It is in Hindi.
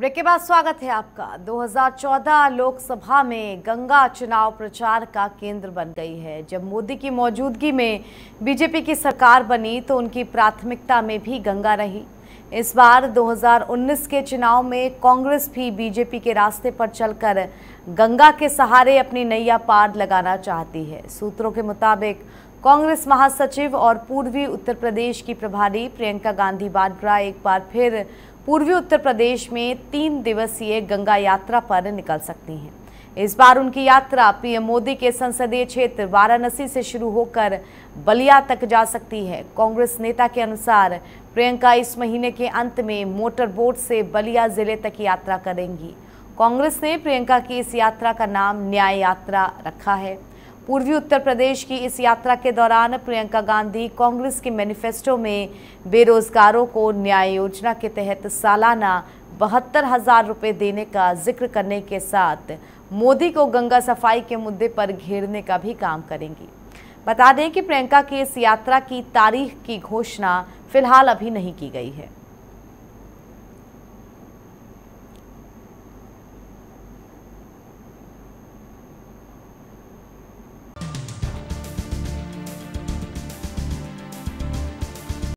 ब्रेक के बाद स्वागत है आपका 2014 लोकसभा में गंगा चुनाव प्रचार का केंद्र बन गई है जब मोदी की मौजूदगी में बीजेपी की सरकार बनी तो उनकी प्राथमिकता में भी गंगा रही इस बार 2019 के चुनाव में कांग्रेस भी बीजेपी के रास्ते पर चलकर गंगा के सहारे अपनी नैया पार लगाना चाहती है सूत्रों के मुताबिक कांग्रेस महासचिव और पूर्वी उत्तर प्रदेश की प्रभारी प्रियंका गांधी वाड्रा एक बार फिर पूर्वी उत्तर प्रदेश में तीन दिवसीय गंगा यात्रा पर निकल सकती हैं इस बार उनकी यात्रा पीएम मोदी के संसदीय क्षेत्र वाराणसी से शुरू होकर बलिया तक जा सकती है कांग्रेस नेता के अनुसार प्रियंका इस महीने के अंत में मोटर बोट से बलिया जिले तक यात्रा करेंगी कांग्रेस ने प्रियंका की इस यात्रा का नाम न्याय यात्रा रखा है पूर्वी उत्तर प्रदेश की इस यात्रा के दौरान प्रियंका गांधी कांग्रेस के मैनिफेस्टो में बेरोजगारों को न्याय योजना के तहत सालाना बहत्तर हजार रुपये देने का जिक्र करने के साथ मोदी को गंगा सफाई के मुद्दे पर घेरने का भी काम करेंगी बता दें कि प्रियंका की इस यात्रा की तारीख की घोषणा फिलहाल अभी नहीं की गई है